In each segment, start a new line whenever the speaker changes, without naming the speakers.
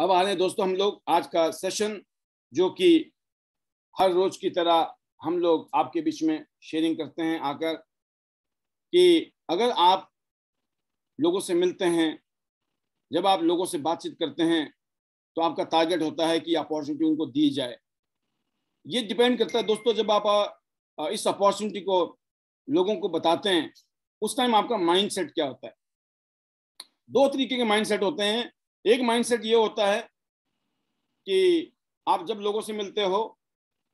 अब आ रहे हैं दोस्तों हम लोग आज का सेशन जो कि हर रोज की तरह हम लोग आपके बीच में शेयरिंग करते हैं आकर कि अगर आप लोगों से मिलते हैं जब आप लोगों से बातचीत करते हैं तो आपका टारगेट होता है कि अपॉर्चुनिटी उनको दी जाए ये डिपेंड करता है दोस्तों जब आप इस अपॉर्चुनिटी को लोगों को बताते हैं उस टाइम आपका माइंडसेट क्या होता है दो तरीके के माइंडसेट होते हैं एक माइंडसेट ये होता है कि आप जब लोगों से मिलते हो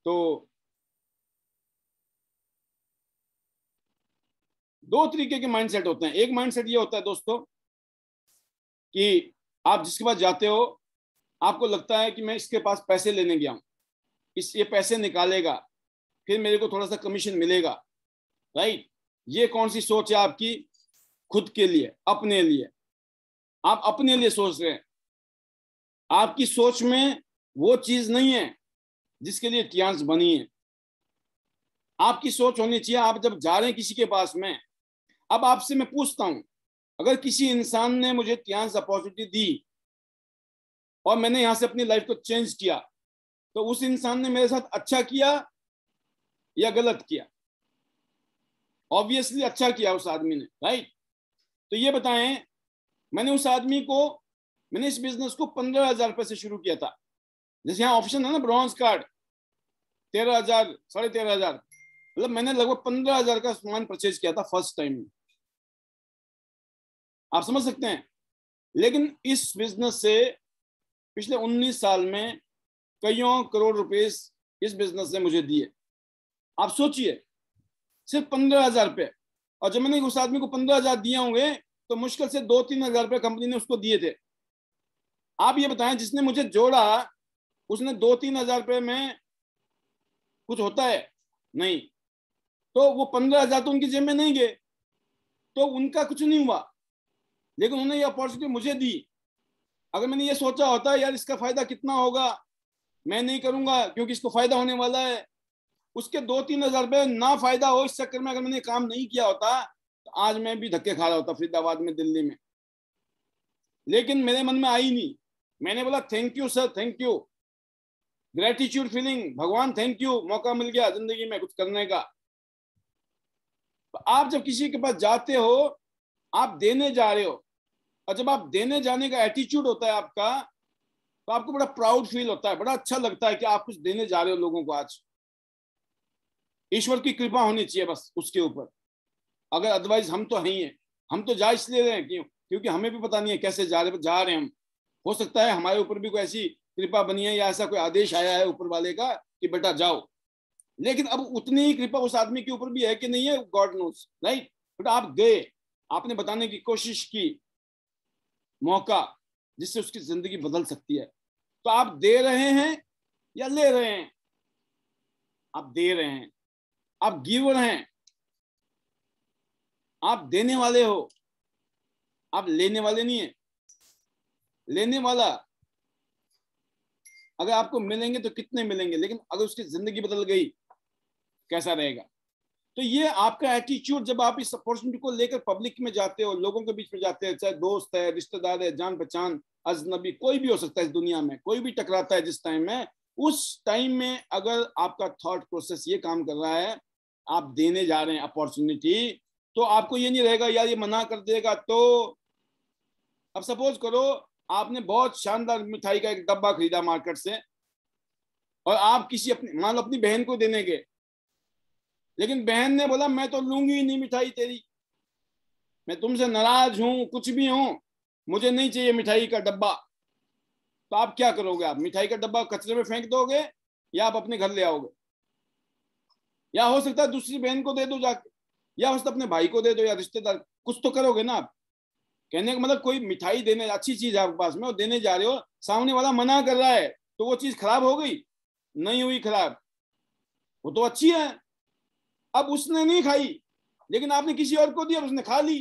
तो दो तरीके के माइंडसेट होते हैं एक माइंडसेट ये होता है दोस्तों कि आप जिसके पास जाते हो आपको लगता है कि मैं इसके पास पैसे लेने गया हूं इस ये पैसे निकालेगा फिर मेरे को थोड़ा सा कमीशन मिलेगा राइट ये कौन सी सोच है आपकी खुद के लिए अपने लिए आप अपने लिए सोच रहे हैं आपकी सोच में वो चीज नहीं है जिसके लिए टियांस बनी है आपकी सोच होनी चाहिए आप जब जा रहे हैं किसी के पास में अब आपसे मैं पूछता हूं अगर किसी इंसान ने मुझे टियांस अपॉर्चुनिटी दी और मैंने यहां से अपनी लाइफ को चेंज किया तो उस इंसान ने मेरे साथ अच्छा किया या गलत किया ऑब्वियसली अच्छा किया उस आदमी ने राइट तो ये बताएं मैंने उस आदमी को मैंने इस बिजनेस को पंद्रह हजार रुपए से शुरू किया था जैसे यहाँ ऑप्शन है ना ब्रॉन्ज कार्ड तेरह हजार साढ़े तेरह हजार मतलब मैंने लगभग पंद्रह हजार का सामान परचेज किया था फर्स्ट टाइम आप समझ सकते हैं लेकिन इस बिजनेस से पिछले उन्नीस साल में कईयों करोड़ रुपए इस बिजनेस ने मुझे दिए आप सोचिए सिर्फ पंद्रह हजार रुपये और जब मैंने उस आदमी को पंद्रह हजार दिए होंगे तो मुश्किल से दो तीन हजार रुपये कंपनी ने उसको दिए थे आप ये बताएं जिसने मुझे जोड़ा उसने दो तीन हजार रुपये में कुछ होता है नहीं तो वो पंद्रह हजार तो उनकी जेब में नहीं गए तो उनका कुछ नहीं हुआ लेकिन उन्होंने ये अपॉर्चुनिटी मुझे दी अगर मैंने ये सोचा होता यार इसका फायदा कितना होगा मैं नहीं करूंगा क्योंकि इसको फायदा होने वाला है उसके दो तीन हजार रुपये ना फायदा हो इस चक्कर में अगर मैंने काम नहीं किया होता तो आज मैं भी धक्के खा रहा होता फरीदाबाद में दिल्ली में लेकिन मेरे मन में आई नहीं मैंने बोला thank you sir thank you gratitude feeling भगवान थैंक यू मौका मिल गया जिंदगी में कुछ करने का आप जब किसी के पास जाते हो आप देने जा रहे हो और जब आप देने जाने का एटीट्यूड होता है आपका तो आपको बड़ा प्राउड फील होता है बड़ा अच्छा लगता है कि आप कुछ देने जा रहे हो लोगों को आज ईश्वर की कृपा होनी चाहिए बस उसके ऊपर अगर अदरवाइज हम तो हैं ही हम तो जा इसलिए रहे हैं क्यों क्योंकि हमें भी पता नहीं है कैसे जा रहे जा रहे हैं हम हो सकता है हमारे ऊपर भी कोई ऐसी कृपा बनी है या ऐसा कोई आदेश आया है ऊपर वाले का कि बेटा जाओ लेकिन अब उतनी ही कृपा उस आदमी के ऊपर भी है कि नहीं है गॉड नोस राइट बेटा आप गए आपने बताने की कोशिश की मौका जिससे उसकी जिंदगी बदल सकती है तो आप दे रहे हैं या ले रहे हैं आप दे रहे हैं आप गिवर हैं आप देने वाले हो आप लेने वाले नहीं है लेने वाला अगर आपको मिलेंगे तो कितने मिलेंगे लेकिन अगर उसकी जिंदगी बदल गई कैसा रहेगा तो ये आपका एटीट्यूड जब आप इस अपॉर्चुनिटी को लेकर पब्लिक में जाते हो लोगों के बीच में जाते हैं चाहे दोस्त है रिश्तेदार है जान पहचान अजनबी कोई भी हो सकता है इस दुनिया में कोई भी टकराता है जिस टाइम में उस टाइम में अगर आपका थॉट प्रोसेस ये काम कर रहा है आप देने जा रहे हैं अपॉर्चुनिटी तो आपको ये नहीं रहेगा यार ये मना कर देगा तो अब सपोज करो आपने बहुत शानदार मिठाई का एक डब्बा खरीदा मार्केट से और आप किसी अपने मान लो अपनी बहन को देने गए लेकिन बहन ने बोला मैं तो लूंगी नहीं मिठाई तेरी मैं तुमसे नाराज हूं कुछ भी हूं मुझे नहीं चाहिए मिठाई का डब्बा तो आप क्या करोगे आप मिठाई का डब्बा कचरे में फेंक दोगे या आप अपने घर ले आओगे या हो सकता है दूसरी बहन को दे दो जाके या हो सकता अपने भाई को दे दो या रिश्तेदार कुछ तो करोगे ना आप कहने का मतलब कोई मिठाई देने अच्छी चीज है आपके पास में और देने जा रहे हो सामने वाला मना कर रहा है तो वो चीज खराब हो गई नहीं हुई खराब वो तो अच्छी है अब उसने नहीं खाई लेकिन आपने किसी और को दिया उसने खा ली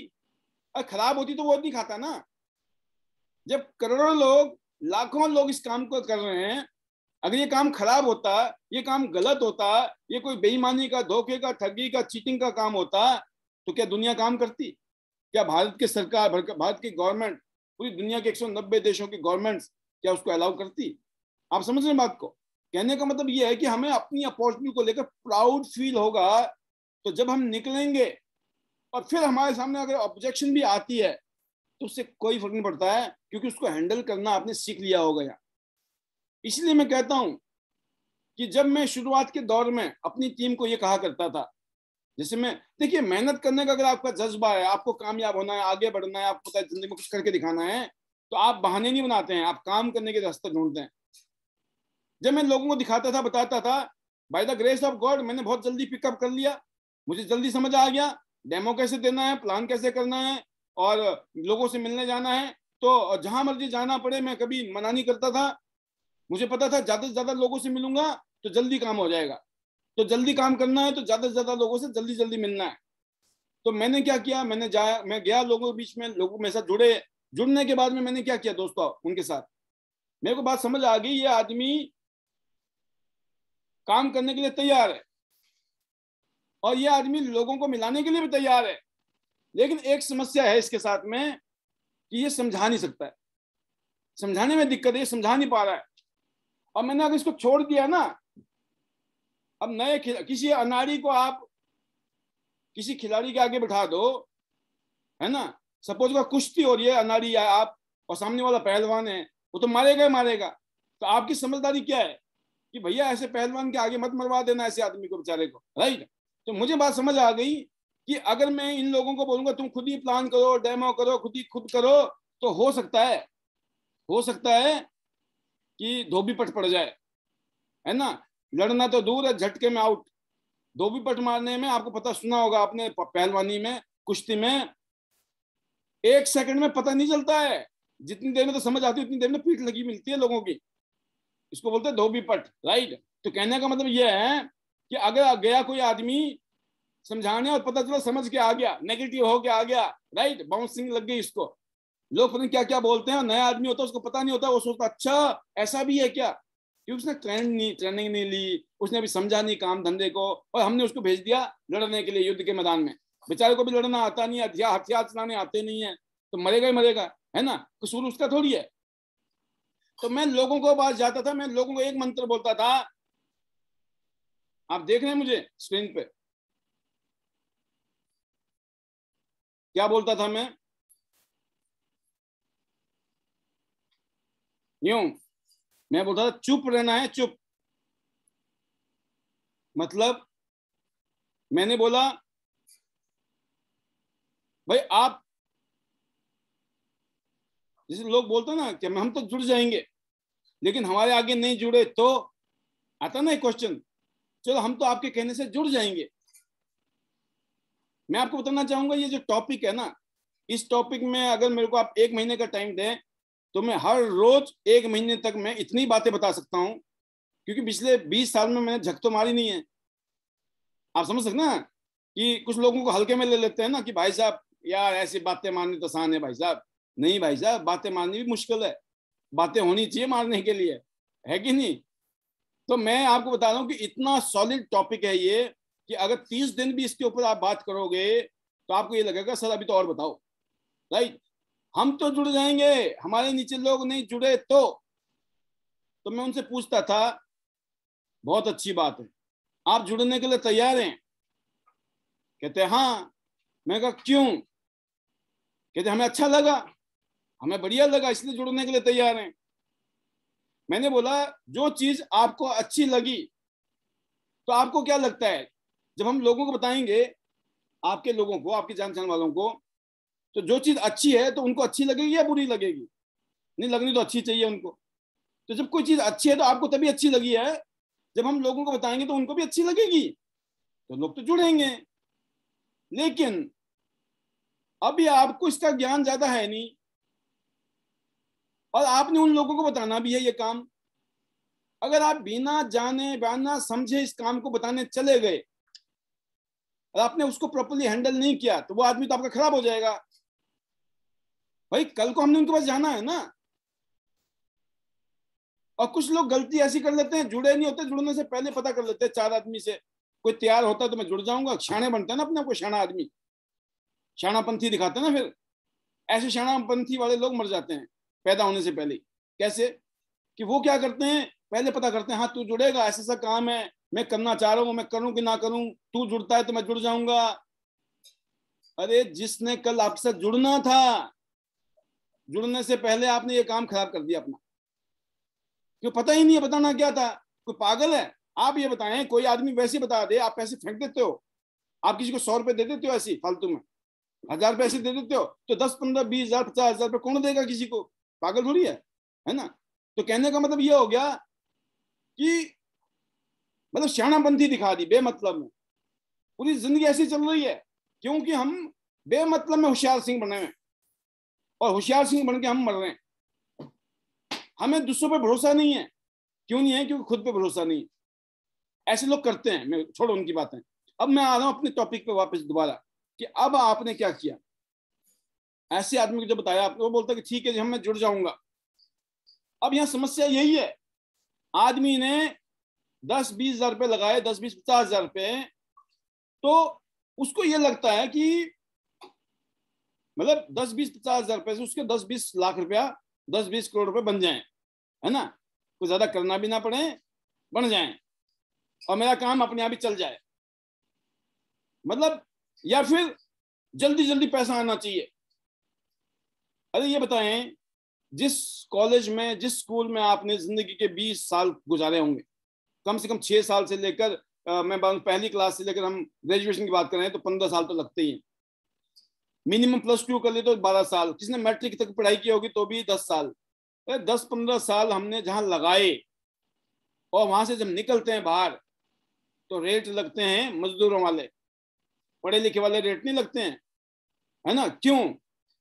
अब खराब होती तो वो नहीं खाता ना जब करोड़ों लोग लाखों लोग इस काम को कर रहे हैं अगर ये काम खराब होता ये काम गलत होता ये कोई बेईमानी का धोखे का ठगी का चीटिंग का काम होता तो क्या दुनिया काम करती क्या भारत की सरकार भारत की गवर्नमेंट पूरी दुनिया के 190 देशों की गवर्नमेंट्स क्या उसको अलाउ करती आप समझ रहे हैं बात को कहने का मतलब ये है कि हमें अपनी अपॉर्चुनिटी को लेकर प्राउड फील होगा तो जब हम निकलेंगे और फिर हमारे सामने अगर ऑब्जेक्शन भी आती है तो उससे कोई फर्क नहीं पड़ता है क्योंकि उसको हैंडल करना आपने सीख लिया होगा यहाँ इसलिए मैं कहता हूँ कि जब मैं शुरुआत के दौर में अपनी टीम को ये कहा करता था जैसे मैं देखिए मेहनत करने का अगर आपका जज्बा है आपको कामयाब होना है आगे बढ़ना है आपको पता है जिंदगी में कुछ करके दिखाना है तो आप बहाने नहीं बनाते हैं आप काम करने के रास्ते ढूंढते हैं जब मैं लोगों को दिखाता था बताता था by the grace of God मैंने बहुत जल्दी पिकअप कर लिया मुझे जल्दी समझ आ गया डेमो कैसे देना है प्लान कैसे करना है और लोगों से मिलने जाना है तो जहां मर्जी जाना पड़े मैं कभी मना नहीं करता था मुझे पता था ज्यादा से ज्यादा लोगों से मिलूंगा तो जल्दी काम हो जाएगा तो जल्दी काम करना है तो ज्यादा से ज्यादा लोगों से जल्दी जल्दी मिलना है तो मैंने क्या किया मैंने जाया मैं गया लोगों के बीच में लोगों मेरे साथ जुड़े जुड़ने के बाद में मैंने क्या किया दोस्तों उनके साथ मेरे को बात समझ आ गई ये आदमी काम करने के लिए तैयार है और ये आदमी लोगों को मिलाने के लिए भी तैयार है लेकिन एक समस्या है इसके साथ में कि ये समझा नहीं सकता है समझाने में दिक्कत है समझा नहीं पा रहा है और मैंने अगर इसको छोड़ दिया ना अब नए किसी अनाड़ी को आप किसी खिलाड़ी के आगे बिठा दो है ना सपोज का कुश्ती हो रही है अनाड़ी या आप और सामने वाला पहलवान है वो तो मारेगा मारेगा तो आपकी समझदारी क्या है कि भैया ऐसे पहलवान के आगे मत मरवा देना ऐसे आदमी को बेचारे को राइट तो मुझे बात समझ आ गई कि अगर मैं इन लोगों को बोलूंगा तुम खुद ही प्लान करो डेमो करो खुद ही खुद करो तो हो सकता है हो सकता है कि धोबी पट पड़ जाए है ना लड़ना तो दूर है झटके में आउट दो भी पट मारने में आपको पता सुना होगा आपने पहलवानी में कुश्ती में एक सेकंड में पता नहीं चलता है जितनी देर में तो समझ आती है उतनी देर में पीठ लगी मिलती है लोगों की इसको बोलते हैं धोबी पट राइट तो कहने का मतलब यह है कि अगर गया कोई आदमी समझाने और पता चला समझ के आ गया नेगेटिव हो के आ गया राइट बाउंसिंग लग गई इसको लोग पता क्या क्या बोलते हैं नया आदमी होता है उसको पता नहीं होता वो सोचता अच्छा ऐसा भी है क्या क्योंकि उसने ट्रेन नहीं ट्रेनिंग नहीं ली उसने अभी समझा नहीं काम धंधे को और हमने उसको भेज दिया लड़ने के लिए युद्ध के मैदान में बेचारे को भी लड़ना आता नहीं है हथियार चलाने आते नहीं है तो मरेगा ही मरेगा है ना कसूर उसका थोड़ी है तो मैं लोगों को पास जाता था मैं लोगों को एक मंत्र बोलता था आप देख रहे हैं मुझे स्क्रीन पे क्या बोलता था मैं यूं मैं बोलता था चुप रहना है चुप मतलब मैंने बोला भाई आप जैसे लोग बोलते ना कि हम तो जुड़ जाएंगे लेकिन हमारे आगे नहीं जुड़े तो आता ना क्वेश्चन चलो हम तो आपके कहने से जुड़ जाएंगे मैं आपको बताना चाहूंगा ये जो टॉपिक है ना इस टॉपिक में अगर मेरे को आप एक महीने का टाइम दें तो मैं हर रोज एक महीने तक मैं इतनी बातें बता सकता हूं क्योंकि पिछले बीस साल में मैंने झक तो मारी नहीं है आप समझ सकते ना कि कुछ लोगों को हल्के में ले लेते हैं ना कि भाई साहब यार ऐसी बातें मारनी तो आसान है भाई साहब नहीं भाई साहब बातें मारनी भी मुश्किल है बातें होनी चाहिए मारने के लिए है कि नहीं तो मैं आपको बता रहा हूँ कि इतना सॉलिड टॉपिक है ये कि अगर तीस दिन भी इसके ऊपर आप बात करोगे तो आपको ये लगेगा सर अभी तो और बताओ राइट हम तो जुड़ जाएंगे हमारे नीचे लोग नहीं जुड़े तो तो मैं उनसे पूछता था बहुत अच्छी बात है आप जुड़ने के लिए तैयार हैं कहते हाँ मैं कहा क्यों कहते हमें अच्छा लगा हमें बढ़िया लगा इसलिए जुड़ने के लिए तैयार हैं मैंने बोला जो चीज आपको अच्छी लगी तो आपको क्या लगता है जब हम लोगों को बताएंगे आपके लोगों को आपके जान पहचान वालों को तो जो चीज अच्छी है तो उनको अच्छी लगेगी या बुरी लगेगी नहीं लगनी तो अच्छी चाहिए उनको तो जब कोई चीज अच्छी है तो आपको तभी अच्छी लगी है जब हम लोगों को बताएंगे तो उनको भी अच्छी लगेगी तो लोग तो जुड़ेंगे लेकिन अभी आपको इसका ज्ञान ज्यादा है नहीं और आपने उन लोगों को बताना भी है ये काम अगर आप बिना जाने बिना समझे इस काम को बताने चले गए और आपने उसको प्रॉपरली हैंडल नहीं किया तो वो आदमी तो आपका खराब हो जाएगा भाई कल को हमने उनके पास जाना है ना और कुछ लोग गलती ऐसी कर लेते हैं जुड़े नहीं होते जुड़ने से पहले पता कर लेते हैं चार आदमी से कोई तैयार होता है तो मैं जुड़ जाऊंगा शाणे बनते हैं ना अपने आपको शाणा आदमी शाणापंथी दिखाते हैं ना फिर ऐसे शाणापंथी वाले लोग मर जाते हैं पैदा होने से पहले कैसे कि वो क्या करते हैं पहले पता करते हैं हाँ तू जुड़ेगा ऐसा ऐसा काम है मैं करना चाह रहा हूँ मैं करूँ कि ना करूँ तू जुड़ता है तो मैं जुड़ जाऊंगा अरे जिसने कल आपसे जुड़ना था जुड़ने से पहले आपने ये काम खराब कर दिया अपना क्यों पता ही नहीं है बताना क्या था कोई पागल है आप ये बताएं कोई आदमी वैसे बता दे आप पैसे फेंक देते हो आप किसी को सौ रुपए दे देते हो ऐसे फालतू में हजार रुपए ऐसे दे देते हो तो दस पंद्रह बीस हजार पचास हजार रुपये कौन देगा किसी को पागल थोड़ी है है ना तो कहने का मतलब यह हो गया कि मतलब श्याणाबंदी दिखा दी बेमतलब में पूरी जिंदगी ऐसी चल रही है क्योंकि हम बेमतलब में होशियार सिंह बने हुए और होशियार सिंह बन के हम मर रहे हैं हमें दूसरों पर भरोसा नहीं है क्यों नहीं है क्योंकि खुद पे भरोसा नहीं है ऐसे लोग करते हैं मैं छोड़ो उनकी बातें अब मैं आ रहा हूं अपने टॉपिक पे वापस दोबारा कि अब आपने क्या किया ऐसे आदमी को जो बताया आपने वो बोलता कि ठीक है जी हम मैं जुड़ जाऊंगा अब यहाँ समस्या यही है आदमी ने दस बीस हजार रुपये लगाए दस बीस पचास हजार रुपये तो उसको ये लगता है कि मतलब दस बीस पचास हजार रुपए से उसके दस बीस लाख रुपया दस बीस करोड़ रुपए बन जाए है ना कुछ ज्यादा करना भी ना पड़े बन जाए और मेरा काम अपने आप ही चल जाए मतलब या फिर जल्दी जल्दी पैसा आना चाहिए अरे ये बताएं जिस कॉलेज में जिस स्कूल में आपने जिंदगी के 20 साल गुजारे होंगे कम से कम छह साल से लेकर मैं पहली क्लास से लेकर हम ग्रेजुएशन की बात कर रहे हैं तो पंद्रह साल तो लगते ही हैं मिनिमम प्लस टू कर ले तो बारह साल जिसने मैट्रिक तक पढ़ाई की होगी तो भी दस साल दस पंद्रह साल हमने जहाँ लगाए और वहां से जब निकलते हैं बाहर तो रेट लगते हैं मजदूरों वाले पढ़े लिखे वाले रेट नहीं लगते हैं है ना क्यों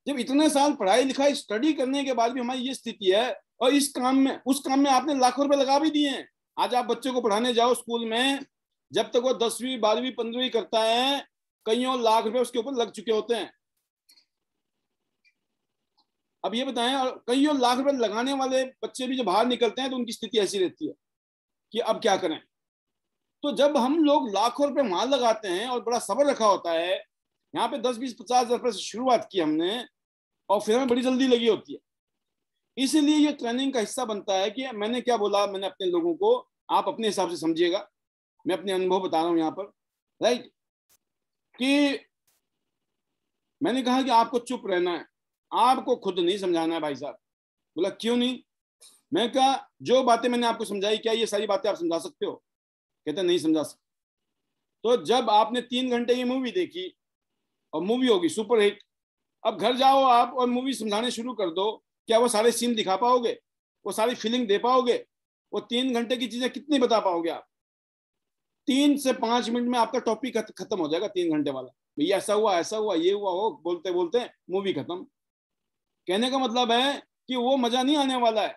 जब इतने साल पढ़ाई लिखाई स्टडी करने के बाद भी हमारी ये स्थिति है और इस काम में उस काम में आपने लाखों रुपए लगा भी दिए हैं आज आप बच्चे को पढ़ाने जाओ स्कूल में जब तक वो दसवीं बारहवीं पंद्रहवीं करता है कईयों लाख रुपए उसके ऊपर लग चुके होते हैं अब ये बताएं और कई और लाख रुपए लगाने वाले बच्चे भी जो बाहर निकलते हैं तो उनकी स्थिति ऐसी रहती है कि अब क्या करें तो जब हम लोग लाखों रुपए माल लगाते हैं और बड़ा सबर रखा होता है यहाँ पे दस बीस पचास हजार रुपये से शुरुआत की हमने और फिर हमें बड़ी जल्दी लगी होती है इसीलिए ये ट्रेनिंग का हिस्सा बनता है कि मैंने क्या बोला मैंने अपने लोगों को आप अपने हिसाब से समझिएगा मैं अपने अनुभव बता रहा हूँ यहाँ पर राइट कि मैंने कहा कि आपको चुप रहना है आपको खुद नहीं समझाना है भाई साहब बोला क्यों नहीं मैं कहा जो बातें मैंने आपको समझाई क्या ये सारी बातें आप समझा सकते हो कहते नहीं समझा सकते तो जब आपने तीन घंटे ये मूवी देखी और मूवी होगी सुपरहिट अब घर जाओ आप और मूवी समझाने शुरू कर दो क्या वो सारे सीन दिखा पाओगे वो सारी फीलिंग दे पाओगे वो तीन घंटे की चीजें कितनी बता पाओगे आप तीन से पांच मिनट में आपका टॉपिक खत्म हो जाएगा तीन घंटे वाला भैया ऐसा हुआ ऐसा हुआ ये हुआ हो बोलते बोलते मूवी खत्म कहने का मतलब है कि वो मजा नहीं आने वाला है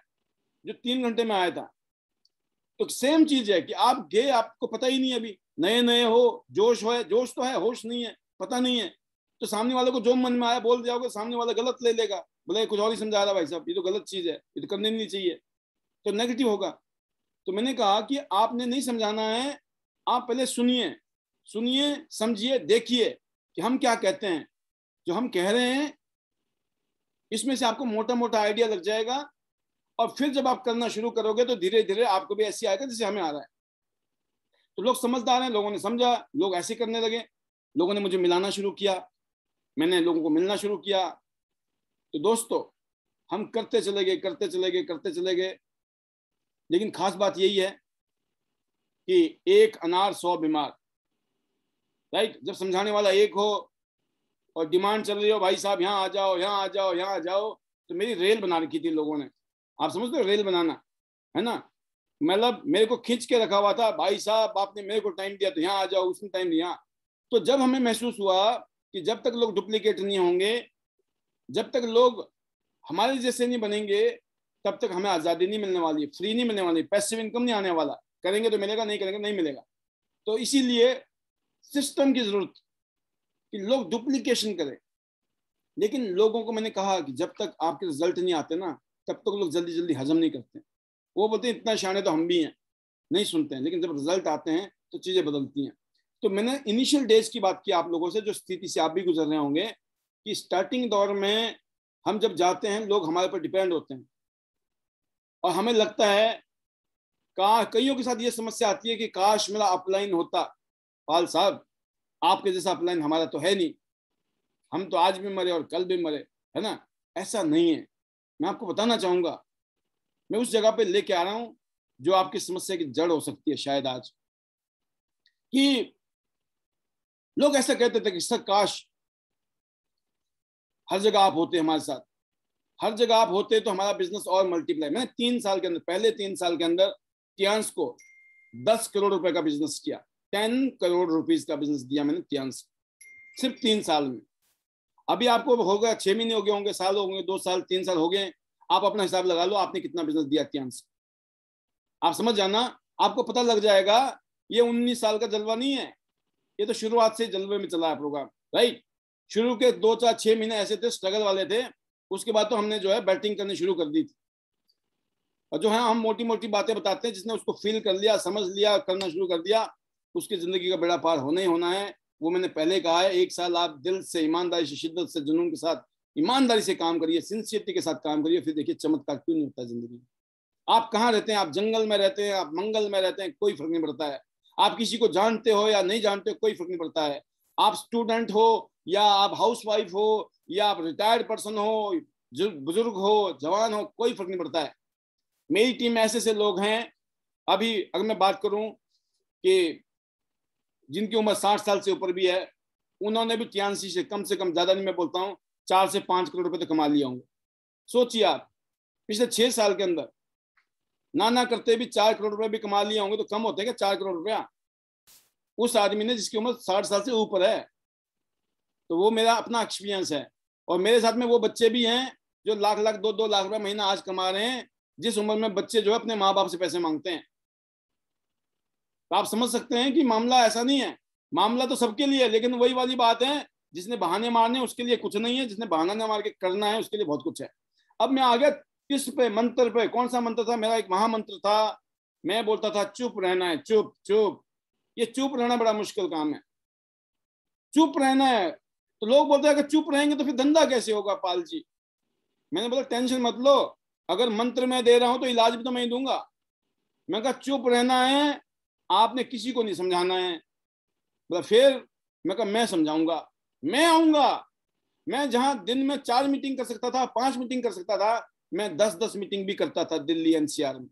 जो तीन घंटे में आया था तो सेम चीज है कि आप गए आपको पता ही नहीं अभी नए नए हो जोश हो जोश तो है होश नहीं है पता नहीं है तो सामने वाले को जो मन में आया बोल जाओगे सामने वाला गलत ले लेगा बोले कुछ और ही समझा रहा भाई साहब ये तो गलत चीज है ये तो करने नहीं चाहिए तो नेगेटिव होगा तो मैंने कहा कि आपने नहीं समझाना है आप पहले सुनिए सुनिए समझिए देखिए कि हम क्या कहते हैं जो हम कह रहे हैं इसमें से आपको मोटा मोटा आइडिया लग जाएगा और फिर जब आप करना शुरू करोगे तो धीरे धीरे आपको भी ऐसे आएगा जैसे हमें आ रहा है तो लोग समझदार हैं लोगों ने समझा लोग ऐसे करने लगे लोगों ने मुझे मिलाना शुरू किया मैंने लोगों को मिलना शुरू किया तो दोस्तों हम करते चले गए करते चले गए करते चले गए लेकिन खास बात यही है कि एक अनार सौ बीमार राइट जब समझाने वाला एक हो और डिमांड चल रही हो भाई साहब यहाँ आ जाओ यहाँ आ जाओ यहाँ आ जाओ तो मेरी रेल बना रखी थी लोगों ने आप समझते हो रेल बनाना है ना मतलब मेरे को खींच के रखा हुआ था भाई साहब आपने मेरे को टाइम दिया तो यहाँ आ जाओ उसने टाइम दिया तो जब हमें महसूस हुआ कि जब तक लोग डुप्लीकेट नहीं होंगे जब तक लोग हमारे जैसे नहीं बनेंगे तब तक हमें आज़ादी नहीं मिलने वाली फ्री नहीं मिलने वाली पैसिव इनकम नहीं आने वाला करेंगे तो मिलेगा नहीं करेंगे नहीं मिलेगा तो इसीलिए सिस्टम की ज़रूरत कि लोग डुप्लीकेशन करें लेकिन लोगों को मैंने कहा कि जब तक आपके रिजल्ट नहीं आते ना तब तक तो लोग जल्दी जल्दी हजम नहीं करते वो बोलते हैं इतना शाने तो हम भी हैं नहीं सुनते हैं लेकिन जब रिजल्ट आते हैं तो चीज़ें बदलती हैं तो मैंने इनिशियल डेज की बात की आप लोगों से जो स्थिति से आप भी गुजर रहे होंगे कि स्टार्टिंग दौर में हम जब जाते हैं लोग हमारे पर डिपेंड होते हैं और हमें लगता है का कईयों के साथ ये समस्या आती है कि काश मेरा अपलाइन होता पाल साहब आपके जैसा प्लान हमारा तो है नहीं हम तो आज भी मरे और कल भी मरे है ना ऐसा नहीं है मैं आपको बताना चाहूंगा मैं उस जगह पे लेके आ रहा हूं जो आपकी समस्या की जड़ हो सकती है शायद आज कि लोग ऐसा कहते थे कि सर काश हर जगह आप होते हमारे साथ हर जगह आप होते तो हमारा बिजनेस और मल्टीप्लाई मैंने तीन साल के अंदर पहले तीन साल के अंदर टियांस को दस करोड़ रुपए का बिजनेस किया टेन करोड़ रुपीज का बिजनेस दिया मैंने तियान सिर्फ तीन साल में अभी आपको होगा छह महीने हो गए होंगे साल हो गए दो साल तीन साल हो गए आप अपना हिसाब लगा लो आपने कितना बिजनेस दिया तियान आप समझ जाना आपको पता लग जाएगा ये उन्नीस साल का जलवा नहीं है ये तो शुरुआत से जलवे में चला है प्रोग्राम राइट शुरू के दो चार छह महीने ऐसे थे स्ट्रगल वाले थे उसके बाद तो हमने जो है बैटिंग करनी शुरू कर दी थी और जो है हम मोटी मोटी बातें बताते हैं जिसने उसको फील कर लिया समझ लिया करना शुरू कर दिया उसकी ज़िंदगी का बेड़ा पार होना ही होना है वो मैंने पहले कहा है एक साल आप दिल से ईमानदारी से शिद्दत से जुनून के साथ ईमानदारी से काम करिए सिंसियरिटी के साथ काम करिए फिर देखिए चमत्कार क्यों नहीं होता ज़िंदगी आप कहाँ रहते हैं आप जंगल में रहते हैं आप मंगल में रहते हैं कोई फर्क नहीं पड़ता है आप किसी को जानते हो या नहीं जानते हो कोई फर्क नहीं पड़ता है आप स्टूडेंट हो या आप हाउस वाइफ हो या आप रिटायर्ड पर्सन हो बुजुर्ग हो जवान हो कोई फर्क नहीं पड़ता है मेरी टीम में ऐसे ऐसे लोग हैं अभी अगर मैं बात करूं कि जिनकी उम्र साठ साल से ऊपर भी है उन्होंने भी तिरासी से कम से कम ज़्यादा नहीं मैं बोलता हूँ चार से पांच करोड़ रुपए तो कमा लिया होंगे सोचिए आप पिछले छह साल के अंदर ना ना करते भी चार करोड़ रुपये भी कमा लिए होंगे तो कम होते हैं क्या चार करोड़ रुपया उस आदमी ने जिसकी उम्र साठ साल से ऊपर है तो वो मेरा अपना एक्सपीरियंस है और मेरे साथ में वो बच्चे भी हैं जो लाख लाख दो दो लाख रुपये महीना आज कमा रहे हैं जिस उम्र में बच्चे जो है अपने माँ बाप से पैसे मांगते हैं तो आप समझ सकते हैं कि मामला ऐसा नहीं है मामला तो सबके लिए है लेकिन वही वाली बात है जिसने बहाने मारने उसके लिए कुछ नहीं है जिसने बहाना ना मार के करना है उसके लिए बहुत कुछ है अब मैं आ गया किस पे मंत्र पे कौन सा मंत्र था मेरा एक महामंत्र था मैं बोलता था चुप रहना है चुप चुप ये चुप रहना बड़ा मुश्किल काम है चुप रहना है तो लोग बोलते हैं अगर चुप रहेंगे तो फिर धंधा कैसे होगा पाल जी मैंने बोला टेंशन मत लो अगर मंत्र मैं दे रहा हूं तो इलाज भी तो मैं ही दूंगा मैं कहा चुप रहना है आपने किसी को नहीं समझाना है मतलब फिर मैं कहा मैं समझाऊंगा मैं आऊंगा मैं जहां दिन में चार मीटिंग कर सकता था पांच मीटिंग कर सकता था मैं दस दस मीटिंग भी करता था दिल्ली एनसीआर में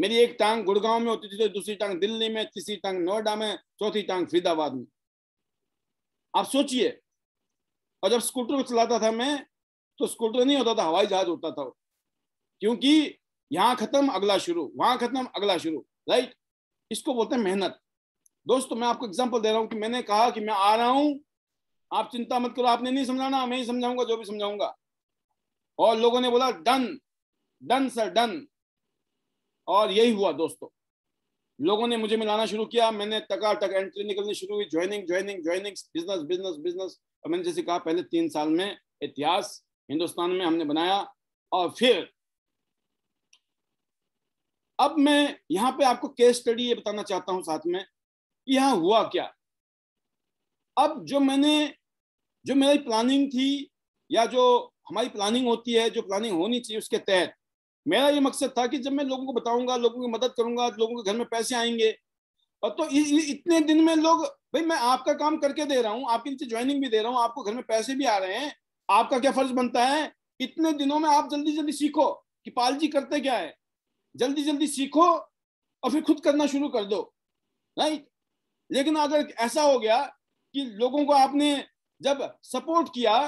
मेरी एक टांग गुड़गांव में होती थी तो दूसरी टांग दिल्ली में तीसरी टांग नोएडा में चौथी टांग फरीदाबाद में आप सोचिए और जब स्कूटर चलाता था मैं तो स्कूटर नहीं होता था हवाई जहाज होता था क्योंकि यहाँ खत्म अगला शुरू वहां खत्म अगला शुरू राइट इसको बोलते हैं मेहनत दोस्तों मैं आपको एग्जाम्पल दे रहा हूँ कि मैंने कहा कि मैं आ रहा हूँ आप चिंता मत करो आपने नहीं समझाना मैं ही समझाऊंगा जो भी समझाऊंगा और लोगों ने बोला डन डन सर डन और यही हुआ दोस्तों लोगों ने मुझे मिलाना शुरू किया मैंने टका टक एंट्री निकलनी शुरू हुई joining joining joining business business business और मैंने जैसे कहा पहले तीन साल में इतिहास हिंदुस्तान में हमने बनाया और फिर अब मैं यहाँ पे आपको केस स्टडी ये बताना चाहता हूँ साथ में यहाँ हुआ क्या अब जो मैंने जो मेरी प्लानिंग थी या जो हमारी प्लानिंग होती है जो प्लानिंग होनी चाहिए उसके तहत मेरा ये मकसद था कि जब मैं लोगों को बताऊंगा लोगों की मदद करूंगा लोगों के घर में पैसे आएंगे और तो इतने दिन में लोग भाई मैं आपका काम करके दे रहा हूँ आपके नीचे ज्वाइनिंग भी दे रहा हूँ आपको घर में पैसे भी आ रहे हैं आपका क्या फर्ज बनता है इतने दिनों में आप जल्दी जल्दी सीखो कि पाल जी करते क्या है जल्दी जल्दी सीखो और फिर खुद करना शुरू कर दो राइट लेकिन अगर ऐसा हो गया कि लोगों को आपने जब सपोर्ट किया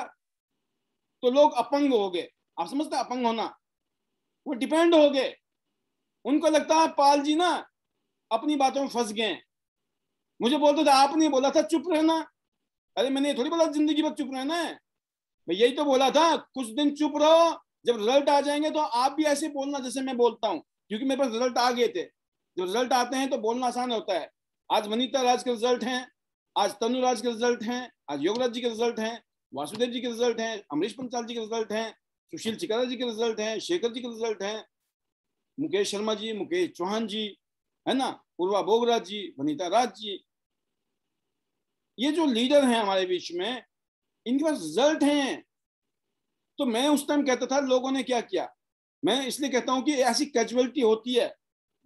तो लोग अपंग हो गए आप समझते अपंग होना वो डिपेंड हो गए उनको लगता है पाल जी ना अपनी बातों में फंस गए मुझे बोलते तो थे आपने बोला था चुप रहना अरे मैंने थोड़ी बोला जिंदगी भर चुप रहना है मैं यही तो बोला था कुछ दिन चुप रहो जब रिजल्ट आ जाएंगे तो आप भी ऐसे बोलना जैसे मैं बोलता हूँ क्योंकि मेरे पास रिजल्ट आ गए थे जब रिजल्ट आते हैं तो बोलना आसान होता है आज वनीता राज के रिजल्ट हैं आज तनु राज के रिजल्ट हैं आज योगराज जी के रिजल्ट हैं वासुदेव जी के रिजल्ट हैं अमरीश पंचाल जी के रिजल्ट हैं सुशील चिकारा जी के रिजल्ट हैं शेखर जी के रिजल्ट हैं मुकेश शर्मा जी मुकेश चौहान जी है ना उर्वा बोगराज जी वनीता राज जी ये जो लीडर हैं हमारे बीच में इनके पास रिजल्ट हैं तो मैं उस टाइम कहता था लोगों ने क्या किया मैं इसलिए कहता हूं कि ऐसी कैजुअलिटी होती है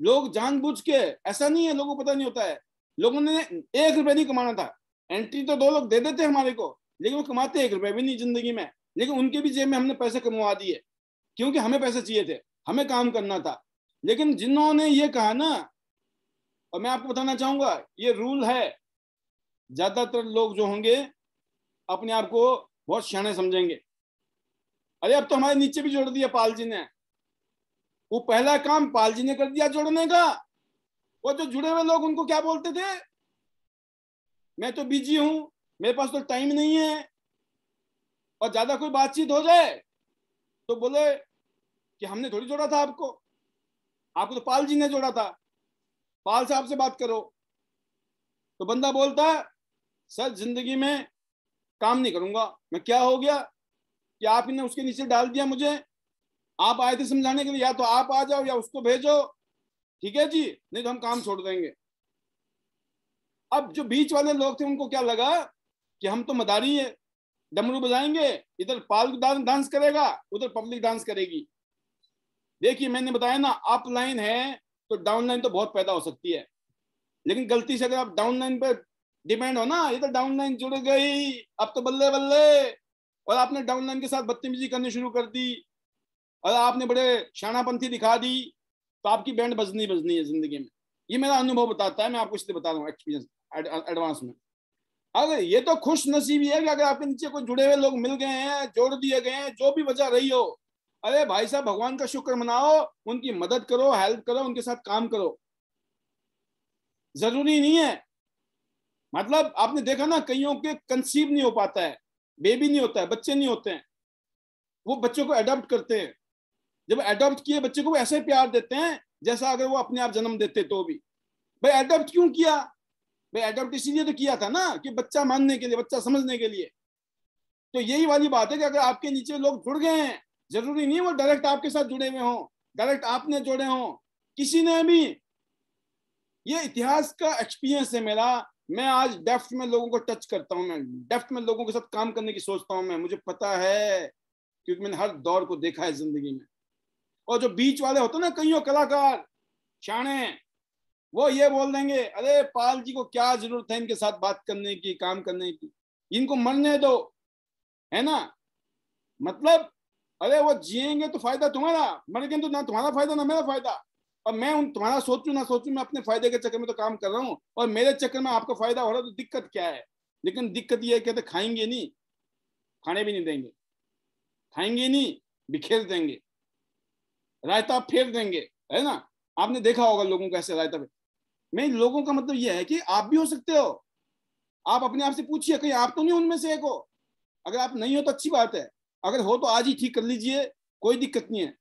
लोग जानबूझ के ऐसा नहीं है लोगों को पता नहीं होता है लोगों ने एक रुपया नहीं कमाना था एंट्री तो दो लोग दे देते हमारे को लेकिन वो कमाते एक रुपया भी नहीं जिंदगी में लेकिन उनके भी जेब में हमने पैसे कमवा दिए क्योंकि हमें पैसे चाहिए थे हमें काम करना था लेकिन जिन्होंने ये कहा ना और मैं आपको बताना चाहूंगा ये रूल है ज्यादातर लोग जो होंगे अपने आप को बहुत श्याणे समझेंगे अरे अब तो हमारे नीचे भी जोड़ दिया पाल जी ने वो पहला काम पाल जी ने कर दिया जोड़ने का वो जो जुड़े हुए लोग उनको क्या बोलते थे मैं तो बिजी हूं मेरे पास तो टाइम नहीं है और ज्यादा कोई बातचीत हो जाए तो बोले कि हमने थोड़ी जोड़ा था आपको आपको तो पाल जी ने जोड़ा था पाल साहब से बात करो तो बंदा बोलता है सर जिंदगी में काम नहीं करूंगा मैं क्या हो गया कि आपने उसके नीचे डाल दिया मुझे आप आए थे समझाने के लिए या तो आप आ जाओ या उसको भेजो ठीक है जी नहीं तो हम काम छोड़ देंगे अब जो बीच वाले लोग थे उनको क्या लगा कि हम तो मदारी है डमरू बजाएंगे इधर पाल डांस करेगा उधर पब्लिक डांस करेगी देखिए मैंने बताया ना अपलाइन है तो डाउनलाइन तो बहुत पैदा हो सकती है लेकिन गलती से अगर आप डाउनलाइन पर डिपेंड हो ना इधर डाउन डाउनलाइन जुड़ गई अब तो बल्ले बल्ले और आपने डाउनलाइन के साथ बदतमीजी करनी शुरू कर दी और आपने बड़े शानापंथी दिखा दी तो आपकी बैंड बजनी बजनी है जिंदगी में ये मेरा अनुभव बताता है मैं आपको इसलिए बता रहा हूँ एक्सपीरियंस एडवांस में अगर ये तो खुश नसीब है कि अगर आपके नीचे कोई जुड़े हुए लोग मिल गए हैं जोड़ दिए गए हैं जो भी वजह रही हो अरे भाई साहब भगवान का शुक्र मनाओ उनकी मदद करो हेल्प करो उनके साथ काम करो जरूरी नहीं है मतलब आपने देखा ना कईयों के कंसीव नहीं हो पाता है बेबी नहीं होता है बच्चे नहीं होते हैं वो बच्चों को अडोप्ट करते हैं जब एडॉप्ट किए बच्चे को ऐसे प्यार देते हैं जैसा अगर वो अपने आप जन्म देते तो भी भाई एडॉप्ट क्यों किया भाई एडॉप्ट इसीलिए तो किया था ना कि बच्चा मानने के लिए बच्चा समझने के लिए तो यही वाली बात है कि अगर आपके नीचे लोग जुड़ गए हैं जरूरी नहीं वो डायरेक्ट आपके साथ जुड़े हुए हों डायरेक्ट आपने जुड़े हों किसी ने भी ये इतिहास का एक्सपीरियंस है मेरा मैं आज डेफ्ट में लोगों को टच करता हूँ मैं डेफ्ट में लोगों के साथ काम करने की सोचता हूँ मैं मुझे पता है क्योंकि मैंने हर दौर को देखा है जिंदगी में और जो बीच वाले होते ना कईयों कलाकार शाणे वो ये बोल देंगे अरे पाल जी को क्या जरूरत है इनके साथ बात करने की काम करने की इनको मरने दो है ना मतलब अरे वो जिएंगे तो फायदा तुम्हारा मर गए तो ना तुम्हारा फायदा ना मेरा फायदा और मैं उन तुम्हारा सोचू ना सोचू मैं अपने फायदे के चक्कर में तो काम कर रहा हूँ और मेरे चक्कर में आपका फायदा हो रहा तो दिक्कत क्या है लेकिन दिक्कत ये है कहते खाएंगे नहीं खाने भी नहीं देंगे खाएंगे नहीं बिखेर देंगे रायता फेर देंगे है ना आपने देखा होगा लोगों को ऐसे रायता मैं लोगों का मतलब यह है कि आप भी हो सकते हो आप अपने आप से पूछिए कहीं आप तो नहीं उनमें से एक हो अगर आप नहीं हो तो अच्छी बात है अगर हो तो आज ही ठीक कर लीजिए कोई दिक्कत नहीं है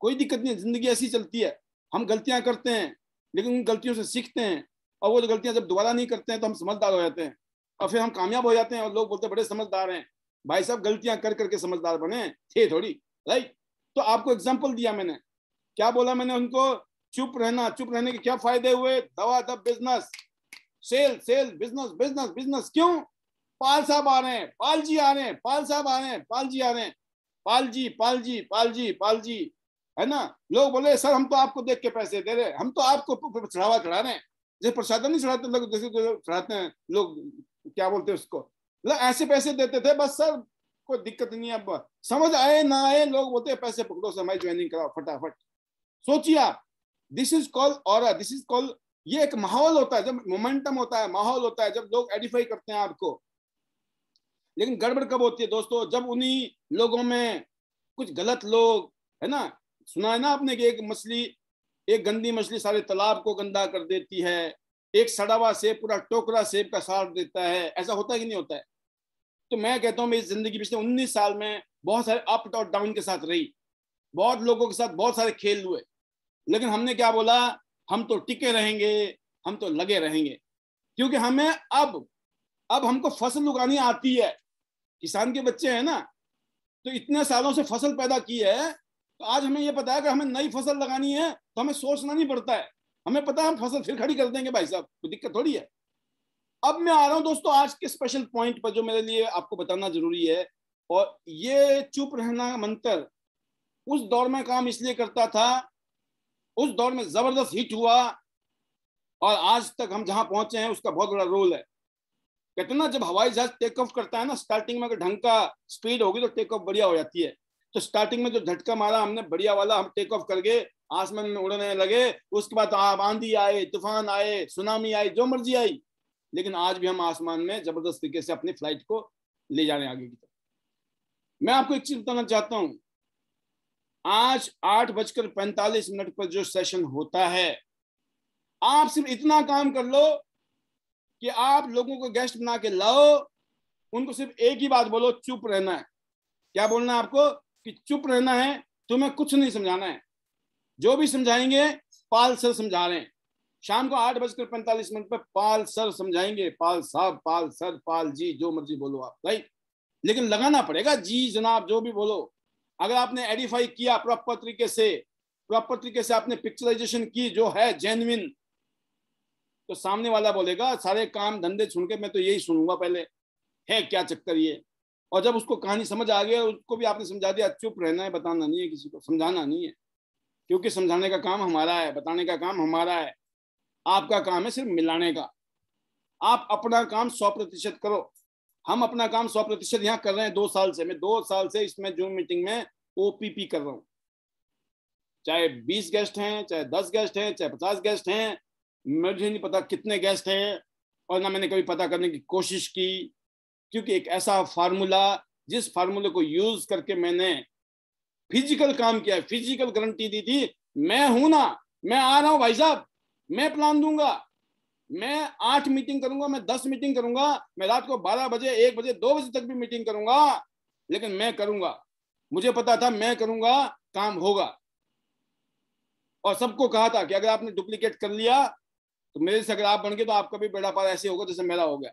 कोई दिक्कत नहीं है जिंदगी ऐसी चलती है हम गलतियां करते हैं लेकिन उन गलतियों से सीखते हैं और वो जो गलतियां जब दोबारा नहीं करते हैं तो हम समझदार हो जाते हैं और फिर हम कामयाब हो जाते हैं और लोग बोलते हैं बड़े समझदार हैं भाई साहब गलतियां कर करके समझदार बने थे थोड़ी राइट तो आपको एग्जाम्पल दिया मैंने क्या बोला मैंने उनको चुप रहना चुप रहने के क्या फायदे हुए दवा दब business sale sale business business business क्यों पाल साहब आ रहे हैं पाल जी आ रहे हैं पाल साहब आ रहे हैं पाल जी आ रहे हैं पाल जी पाल जी पाल जी पाल जी है ना लोग बोले सर हम तो आपको देख के पैसे दे रहे हैं हम तो आपको चढ़ावा चढ़ा रहे हैं जैसे प्रसाद नहीं चढ़ाते लोग मतलब जैसे चढ़ाते हैं लोग क्या बोलते हैं उसको मतलब ऐसे पैसे देते थे बस सर कोई दिक्कत नहीं अब समझ आए ना आए लोग बोलते पैसे पकड़ो समय ज्वाइनिंग कराओ फटाफट सोचिए आप दिस इज कॉल और दिस इज कॉल ये एक माहौल होता है जब मोमेंटम होता है माहौल होता है जब लोग एडिफाई करते हैं आपको लेकिन गड़बड़ कब होती है दोस्तों जब उन्हीं लोगों में कुछ गलत लोग है ना सुना है ना आपने कि एक मछली एक गंदी मछली सारे तालाब को गंदा कर देती है एक सड़ावा सेब पूरा टोकरा सेब का सार देता है ऐसा होता है कि नहीं होता है तो मैं कहता हूँ मेरी जिंदगी पिछले उन्नीस साल में बहुत सारे अप और डाउन के साथ रही बहुत लोगों के साथ बहुत सारे खेल हुए लेकिन हमने क्या बोला हम तो टिके रहेंगे हम तो लगे रहेंगे क्योंकि हमें अब अब हमको फसल उगानी आती है किसान के बच्चे हैं ना तो इतने सालों से फसल पैदा की है तो आज हमें यह पता है कि हमें नई फसल लगानी है तो हमें सोचना नहीं पड़ता है हमें पता है हम फसल फिर खड़ी कर देंगे भाई साहब कोई दिक्कत थोड़ी है अब मैं आ रहा हूं दोस्तों आज के स्पेशल पॉइंट पर जो मेरे लिए आपको बताना जरूरी है और ये चुप रहना मंत्र उस दौर में काम इसलिए करता था उस दौर में जबरदस्त हिट हुआ और आज तक हम जहां पहुंचे हैं उसका बहुत बड़ा रोल है कहते ना जब हवाई जहाज टेक ऑफ करता है ना स्टार्टिंग में अगर ढंग का स्पीड होगी तो टेक ऑफ बढ़िया हो जाती है तो स्टार्टिंग में जो झटका मारा हमने बढ़िया वाला हम टेक ऑफ कर गए आसमान में उड़ने लगे उसके बाद आंधी आए तूफान आए सुनामी आई जो मर्जी आई लेकिन आज भी हम आसमान में जबरदस्त तरीके से अपनी फ्लाइट को ले जा रहे हैं आगे की तरफ मैं आपको एक चीज बताना चाहता हूं आज आठ बजकर पैंतालीस मिनट पर जो सेशन होता है आप सिर्फ इतना काम कर लो कि आप लोगों को गेस्ट बना के लाओ उनको सिर्फ एक ही बात बोलो चुप रहना है क्या बोलना है आपको कि चुप रहना है तुम्हें कुछ नहीं समझाना है जो भी समझाएंगे पाल सर समझा रहे हैं शाम को आठ बजकर पैंतालीस मिनट पर पाल सर समझाएंगे पाल साहब पाल सर पाल जी जो मर्जी बोलो आप राइट लेकिन लगाना पड़ेगा जी जनाब जो भी बोलो अगर आपने एडिफाई किया प्रॉपर तरीके से प्रॉपर तरीके से आपने पिक्चराइजेशन की जो है जेनविन तो सामने वाला बोलेगा सारे काम धंधे छुन के मैं तो यही सुनूंगा पहले है क्या चक्कर ये और जब उसको कहानी समझ आ गया उसको भी आपने समझा दिया चुप रहना है बताना नहीं है किसी को समझाना नहीं है क्योंकि समझाने का काम हमारा है बताने का काम हमारा है आपका काम है सिर्फ मिलाने का आप अपना काम सौ प्रतिशत करो हम अपना काम सौ प्रतिशत यहाँ कर रहे हैं दो साल से मैं दो साल से इसमें जूम मीटिंग में ओपीपी कर रहा हूँ चाहे बीस गेस्ट हैं चाहे दस गेस्ट हैं चाहे पचास गेस्ट हैं मुझे नहीं पता कितने गेस्ट हैं और ना मैंने कभी पता करने की कोशिश की क्योंकि एक ऐसा फार्मूला जिस फार्मूले को यूज करके मैंने फिजिकल काम किया फिजिकल गारंटी दी थी मैं हूं ना मैं आ रहा हूं भाई साहब मैं प्लान दूंगा मैं आठ मीटिंग करूंगा मैं दस मीटिंग करूंगा मैं रात को बारह बजे एक बजे दो बजे तक भी मीटिंग करूंगा लेकिन मैं करूंगा मुझे पता था मैं करूंगा काम होगा और सबको कहा था कि अगर आपने डुप्लीकेट कर लिया तो मेरे से अगर आप बन गए तो आपका भी बेड़ा पार ऐसे होगा जैसे मेरा हो गया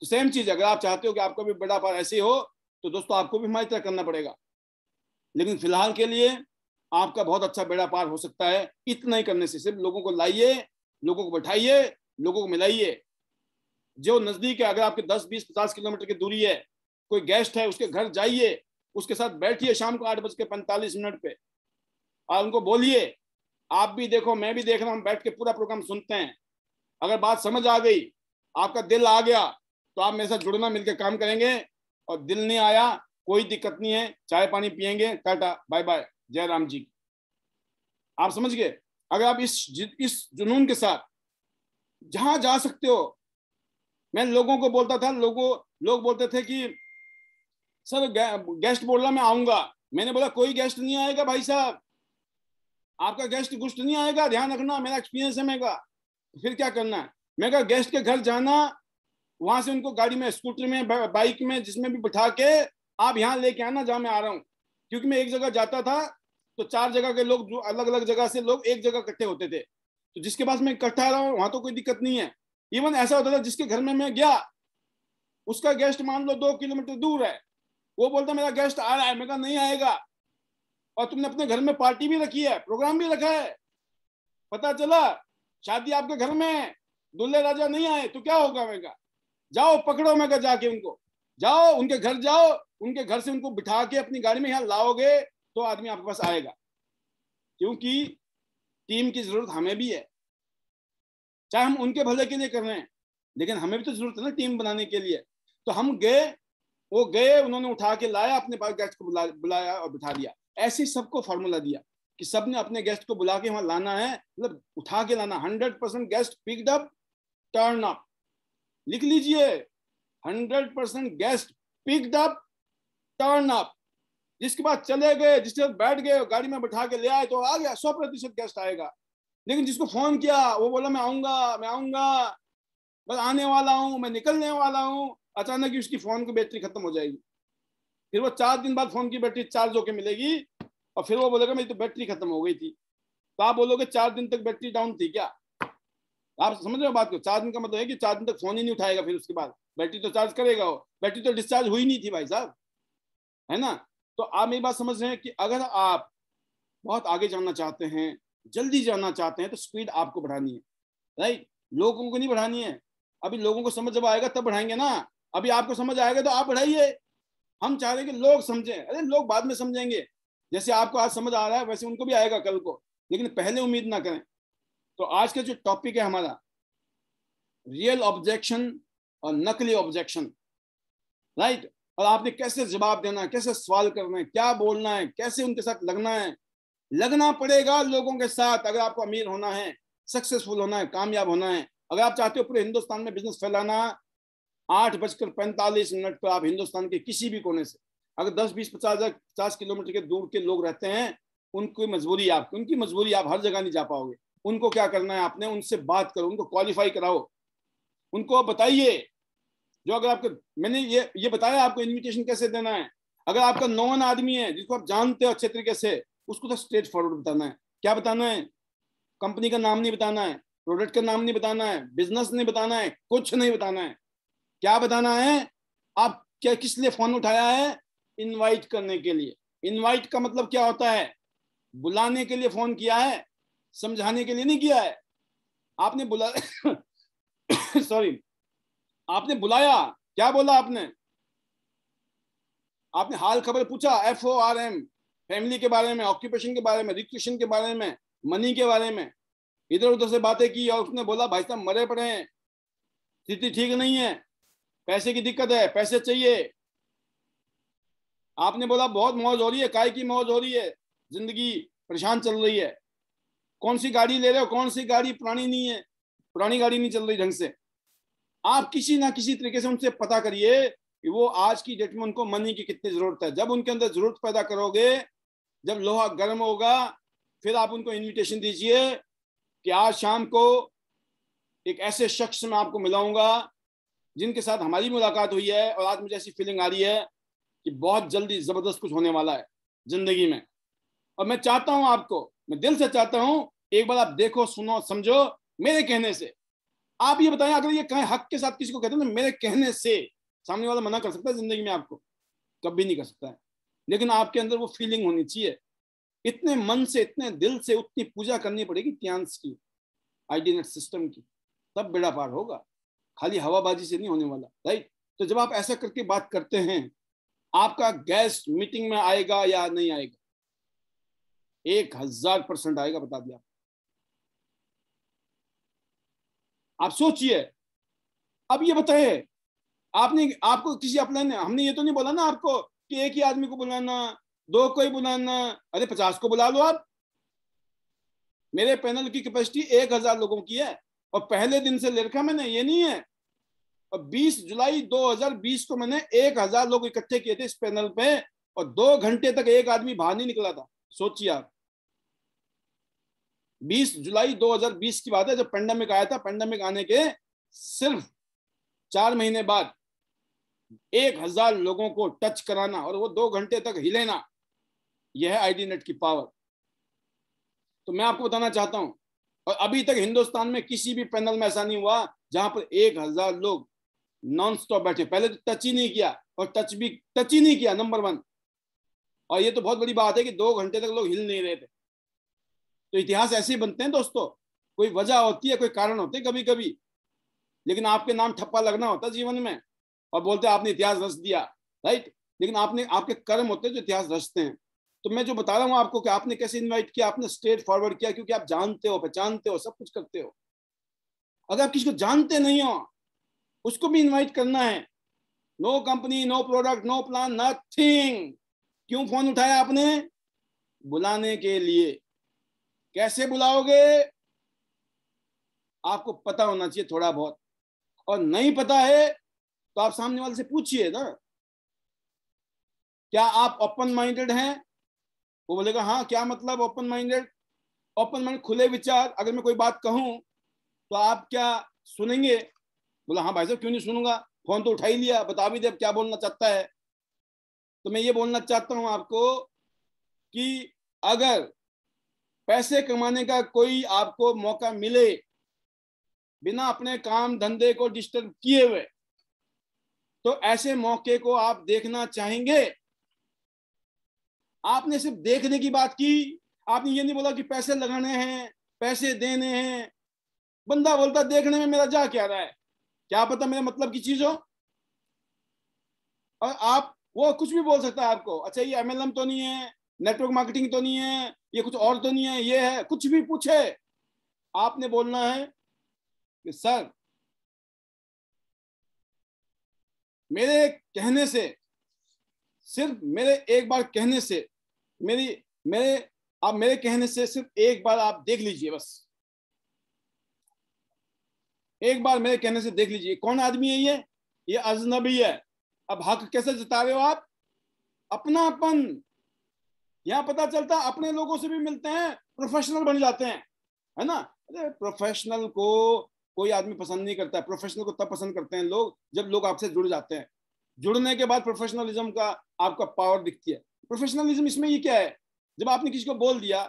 तो सेम चीज अगर आप चाहते हो कि आपका भी बेड़ा पार ऐसे हो तो दोस्तों आपको भी हमारी तरह करना पड़ेगा लेकिन फिलहाल के लिए आपका बहुत अच्छा बेड़ा पार हो सकता है इतना ही करने से सिर्फ लोगों को लाइए लोगों को बैठाइए लोगों को मिलाइए जो नजदीक है अगर आपके 10 20 50 किलोमीटर की दूरी है कोई गेस्ट है उसके घर जाइए उसके साथ बैठिए शाम को आठ बज के पैंतालीस मिनट पे और उनको बोलिए आप भी देखो मैं भी देख रहा हूँ बैठ के पूरा प्रोग्राम सुनते हैं अगर बात समझ आ गई आपका दिल आ गया तो आप मेरे साथ जुड़ना मिलकर काम करेंगे और दिल नहीं आया कोई दिक्कत नहीं है चाय पानी पियेंगे टाटा बाय बाय जयराम जी आप समझ गए अगर आप इस इस जुनून के साथ जहां जा सकते हो मैं लोगों को बोलता था लोगों लोग बोलते थे कि सर गेस्ट बोल रहा मैं आऊंगा मैंने बोला कोई गेस्ट नहीं आएगा भाई साहब आपका गेस्ट गुस्ट नहीं आएगा ध्यान रखना मेरा एक्सपीरियंस है मेरा फिर क्या करना है मैं कहा गेस्ट के घर जाना वहां से उनको गाड़ी में स्कूटर में बाइक में जिसमें भी बिठा के आप यहाँ लेके आना जहां मैं आ रहा हूँ क्योंकि मैं एक जगह जाता था तो चार जगह के लोग जो अलग अलग जगह से लोग एक जगह इकट्ठे होते थे तो जिसके पास मैं इकट्ठा रहा हूँ वहां तो कोई दिक्कत नहीं है इवन ऐसा होता था जिसके घर में मैं गया उसका गेस्ट मान लो दो किलोमीटर दूर है वो बोलता मेरा गेस्ट आ रहा है मैं नहीं आएगा और तुमने अपने घर में पार्टी भी रखी है प्रोग्राम भी रखा है पता चला शादी आपके घर में है दुल्हे राजा नहीं आए तो क्या होगा मैं जाओ पकड़ो मैं जाके उनको जाओ उनके घर जाओ उनके घर से उनको बिठा के अपनी गाड़ी में यहाँ लाओगे तो आदमी आपके पास आएगा क्योंकि टीम की जरूरत हमें भी है चाहे हम उनके भले के लिए कर रहे हैं लेकिन हमें भी तो जरूरत है ना टीम बनाने के लिए तो हम गए वो गए उन्होंने उठा के लाया अपने पास गेस्ट को बुला, बुलाया और बिठा दिया ऐसे सबको फॉर्मूला दिया कि सबने अपने गेस्ट को बुला के वहां लाना है मतलब उठा के लाना hundred percent guest picked up up turn up लिख लीजिए hundred percent guest picked up up turn up जिसके बाद चले गए जिसके बैठ गए गाड़ी में बैठा के ले आए तो आ गया सौ प्रतिशत गेस्ट आएगा लेकिन जिसको फोन किया वो बोला मैं आऊंगा मैं आऊंगा बस आने वाला हूँ मैं निकलने वाला हूँ अचानक ही उसकी फोन की बैटरी खत्म हो जाएगी फिर वो चार दिन बाद फोन की बैटरी चार्ज होके मिलेगी और फिर वो बोलेगा मेरी तो बैटरी खत्म हो गई थी तो आप बोलोगे चार दिन तक बैटरी डाउन थी क्या आप समझ रहे हो बात को चार दिन का मतलब है कि चार दिन तक फोन ही नहीं उठाएगा फिर उसके बाद बैटरी तो चार्ज करेगा वो बैटरी तो डिस्चार्ज हुई नहीं थी भाई साहब है ना तो आप मेरी बात समझ रहे हैं कि अगर आप बहुत आगे जाना चाहते हैं जल्दी जाना चाहते हैं तो स्पीड आपको बढ़ानी है राइट लोगों को नहीं बढ़ानी है अभी लोगों को समझ जब आएगा तब बढ़ाएंगे ना अभी आपको समझ आएगा तो आप बढ़ाइए हम चाह रहे हैं कि लोग समझें अरे लोग बाद में समझेंगे जैसे आपको आज समझ आ रहा है वैसे उनको भी आएगा कल को लेकिन पहले उम्मीद ना करें तो आज का जो टॉपिक है हमारा रियल ऑब्जेक्शन और नकली ऑब्जेक्शन राइट और आपने कैसे जवाब देना है कैसे सवाल करना है क्या बोलना है कैसे उनके साथ लगना है लगना पड़ेगा लोगों के साथ अगर आपको अमीर होना है सक्सेसफुल होना है कामयाब होना है अगर आप चाहते हो पूरे हिंदुस्तान में बिजनेस फैलाना आठ बजकर पैंतालीस मिनट पर आप हिंदुस्तान के किसी भी कोने से अगर दस बीस पचास हजार पचास किलोमीटर के दूर के लोग रहते हैं उनकी मजबूरी आप उनकी मजबूरी आप हर जगह नहीं जा पाओगे उनको क्या करना है आपने उनसे बात करो उनको क्वालिफाई कराओ उनको बताइए जो अगर आपको मैंने ये ये बताया आपको इन्विटेशन कैसे देना है अगर आपका नॉन आदमी है जिसको आप जानते हो अच्छे तरीके से उसको तो स्ट्रेट फॉरवर्ड बताना है क्या बताना है कंपनी का नाम नहीं बताना है प्रोडक्ट का नाम नहीं बताना है बिजनेस नहीं बताना है कुछ नहीं बताना है क्या बताना है आप क्या किस लिए फोन उठाया है इनवाइट करने के लिए इनवाइट का मतलब क्या होता है बुलाने के लिए फोन किया है समझाने के लिए नहीं किया है आपने बुला सॉरी आपने बुलाया क्या बोला आपने आपने हाल खबर पूछा F O R M family के बारे में ऑक्यूपेशन के बारे में रिक्रेशन के बारे में मनी के बारे में इधर उधर से बातें की और उसने बोला भाई साहब मरे पड़े हैं स्थिति ठीक नहीं है पैसे की दिक्कत है पैसे चाहिए आपने बोला बहुत मौज हो रही है काय की मौज हो रही है जिंदगी परेशान चल रही है कौन सी गाड़ी ले रहे हो कौन सी गाड़ी पुरानी नहीं है पुरानी गाड़ी नहीं चल रही ढंग से आप किसी ना किसी तरीके से उनसे पता करिए कि वो आज की डेट में उनको मनी की कितनी जरूरत है जब उनके अंदर जरूरत पैदा करोगे जब लोहा गर्म होगा फिर आप उनको इनविटेशन दीजिए कि आज शाम को एक ऐसे शख्स में आपको मिलाऊंगा जिनके साथ हमारी मुलाकात हुई है और आज मुझे ऐसी फीलिंग आ रही है कि बहुत जल्दी ज़बरदस्त कुछ होने वाला है ज़िंदगी में और मैं चाहता हूँ आपको मैं दिल से चाहता हूँ एक बार आप देखो सुनो समझो मेरे कहने से आप ये बताएं अगर ये कहें हक के साथ किसी को कहते हैं तो मेरे कहने से सामने वाला मना कर सकता है जिंदगी में आपको कभी नहीं कर सकता है लेकिन आपके अंदर वो फीलिंग होनी चाहिए इतने मन से इतने दिल से उतनी पूजा करनी पड़ेगी त्यांस की आईडी सिस्टम की तब बेड़ा पार होगा खाली हवाबाजी से नहीं होने वाला राइट तो जब आप ऐसा करके बात करते हैं आपका गैस मीटिंग में आएगा या नहीं आएगा एक हजार परसेंट आएगा बता दिया आप सोचिए अब ये बताए आपने आपको किसी अपना हमने ये तो नहीं बोला ना आपको कि एक ही आदमी को बुलाना दो को ही बुलाना अरे पचास को बुला लो आप मेरे पैनल की कैपेसिटी एक हजार लोगों की है और पहले दिन से ले रखा मैंने ये नहीं है और 20 जुलाई 2020 को मैंने एक हजार लोग इकट्ठे किए थे इस पैनल पे और दो घंटे तक एक आदमी बाहर नहीं निकला था सोचिए आप 20 जुलाई 2020 की बात है जब पेंडेमिक आया था पेंडेमिक आने के सिर्फ चार महीने बाद एक हजार लोगों को टच कराना और वो दो घंटे तक हिलेना यह है आईडी नेट की पावर तो मैं आपको बताना चाहता हूं और अभी तक हिंदुस्तान में किसी भी पैनल में ऐसा नहीं हुआ जहां पर एक हजार लोग नॉन स्टॉप बैठे पहले तो टच ही नहीं किया और टच भी टच ही नहीं किया नंबर वन और ये तो बहुत बड़ी बात है कि दो घंटे तक लोग हिल नहीं रहे थे तो इतिहास ऐसे ही बनते हैं दोस्तों कोई वजह होती है कोई कारण होते हैं कभी कभी लेकिन आपके नाम ठप्पा लगना होता जीवन में और बोलते आपने इतिहास रच दिया राइट लेकिन आपने आपके कर्म होते हैं जो इतिहास रचते हैं तो मैं जो बता रहा हूँ आपको कि आपने कैसे इन्वाइट किया आपने स्ट्रेट फॉरवर्ड किया क्योंकि आप जानते हो पहचानते हो सब कुछ करते हो अगर आप किसी को जानते नहीं हो उसको भी इन्वाइट करना है no company no product no plan nothing क्यों फोन उठाया आपने बुलाने के लिए कैसे बुलाओगे आपको पता होना चाहिए थोड़ा बहुत और नहीं पता है तो आप सामने वाले से पूछिए ना क्या आप ओपन माइंडेड हैं वो बोलेगा हाँ क्या मतलब ओपन माइंडेड ओपन माइंड खुले विचार अगर मैं कोई बात कहूं तो आप क्या सुनेंगे बोला हाँ भाई साहब क्यों नहीं सुनूंगा फोन तो उठा ही लिया बता भी दे अब क्या बोलना चाहता है तो मैं ये बोलना चाहता हूं आपको कि अगर पैसे कमाने का कोई आपको मौका मिले बिना अपने काम धंधे को डिस्टर्ब किए हुए तो ऐसे मौके को आप देखना चाहेंगे आपने सिर्फ देखने की बात की आपने ये नहीं बोला कि पैसे लगाने हैं पैसे देने हैं बंदा बोलता देखने में मेरा जा क्या रहा है क्या पता मेरे मतलब की चीज हो और आप वो कुछ भी बोल सकता है आपको अच्छा ये एमएलएम तो नहीं है नेटवर्क मार्केटिंग तो नहीं है ये कुछ और तो नहीं है ये है कुछ भी पूछे आपने बोलना है कि सर मेरे कहने से सिर्फ मेरे एक बार कहने से मेरी मेरे आप मेरे कहने से सिर्फ एक बार आप देख लीजिए बस एक बार मेरे कहने से देख लीजिए कौन आदमी है ये ये अजनबी है अब हक कैसे जता रहे हो आप अपनापन यहाँ पता चलता अपने लोगों से भी मिलते हैं प्रोफेशनल बन जाते हैं है ना अरे प्रोफेशनल को कोई आदमी पसंद नहीं करता प्रोफेशनल को तब पसंद करते हैं लोग जब लोग आपसे जुड़ जाते हैं जुड़ने के बाद प्रोफेशनलिज्म का आपका पावर दिखती है प्रोफेशनलिज्म इसमें ये क्या है जब आपने किसी को बोल दिया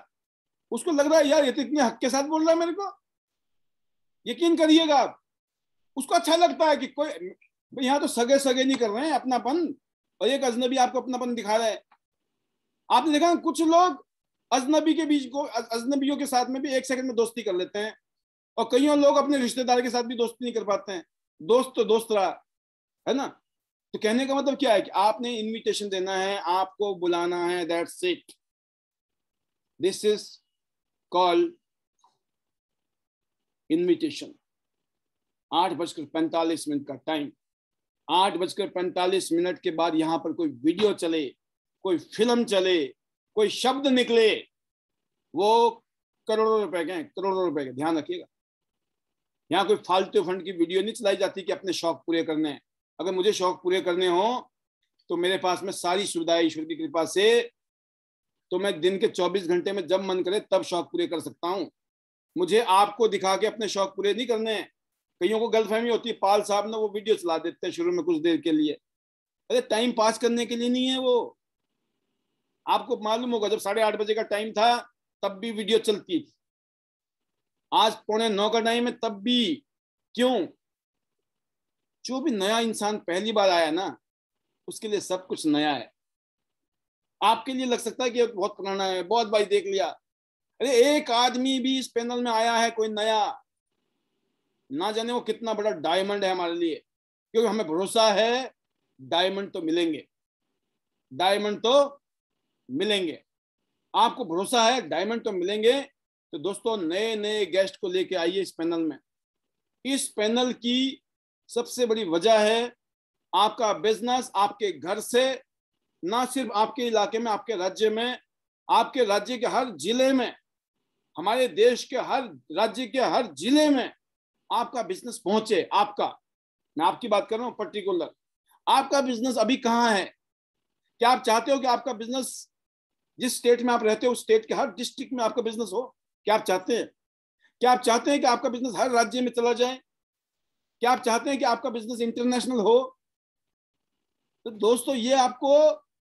उसको लग रहा है यार ये तो इतने हक के साथ बोल रहा है मेरे को यकीन करिएगा आप उसको अच्छा लगता है कि कोई यहाँ तो सगे सगे नहीं कर रहे हैं अपनापन और एक अजनबी आपको अपनापन दिखा रहे हैं आपने देखा कुछ लोग अजनबी के बीच को अजनबियों के साथ में भी एक सेकंड में दोस्ती कर लेते हैं और कईयों लोग अपने रिश्तेदार के साथ भी दोस्ती नहीं कर पाते हैं दोस्त तो दोस्त रहा है ना तो कहने का मतलब क्या है कि आपने इनविटेशन देना है आपको बुलाना है that's it this is called invitation आठ बजकर पैंतालीस मिनट का टाइम आठ बजकर पैंतालीस मिनट के बाद यहां पर कोई वीडियो चले कोई फिल्म चले कोई शब्द निकले वो करोड़ों रुपए के करोड़ों रुपए के ध्यान रखिएगा यहाँ कोई फालतू फंड की वीडियो नहीं चलाई जाती कि अपने शौक पूरे करने हैं अगर मुझे शौक पूरे करने हो तो मेरे पास में सारी सुविधाएं ईश्वर की कृपा से तो मैं दिन के 24 घंटे में जब मन करे तब शौक पूरे कर सकता हूँ मुझे आपको दिखा के अपने शौक पूरे नहीं करने कईयों को गलतफहमी होती है पाल साहब ने वो वीडियो चला देते हैं शुरू में कुछ देर के लिए अरे टाइम पास करने के लिए नहीं है वो आपको मालूम होगा जब साढ़े आठ बजे का टाइम था तब भी वीडियो चलती थी आज पौने नौ का टाइम है तब भी क्यों जो भी नया इंसान पहली बार आया ना उसके लिए सब कुछ नया है आपके लिए लग सकता है कि बहुत पुराना है बहुत भाई देख लिया अरे एक आदमी भी इस पैनल में आया है कोई नया ना जाने वो कितना बड़ा डायमंड है हमारे लिए क्योंकि हमें भरोसा है डायमंड तो मिलेंगे डायमंड तो मिलेंगे आपको भरोसा है डायमंड तो मिलेंगे तो दोस्तों नए नए गेस्ट को लेके आइए इस पैनल में इस पैनल की सबसे बड़ी वजह है आपका बिजनेस आपके घर से ना सिर्फ आपके इलाके में आपके राज्य में आपके राज्य के हर जिले में हमारे देश के हर राज्य के हर जिले में आपका बिजनेस पहुंचे आपका मैं आपकी बात कर रहा हूँ पर्टिकुलर आपका बिजनेस अभी कहाँ है क्या आप चाहते हो कि आपका बिजनेस जिस स्टेट में आप रहते हो उस स्टेट के हर डिस्ट्रिक्ट में आपका बिजनेस हो क्या आप चाहते हैं क्या आप चाहते हैं कि आपका बिजनेस हर राज्य में चला जाए क्या आप चाहते हैं कि आपका बिजनेस इंटरनेशनल हो तो दोस्तों ये आपको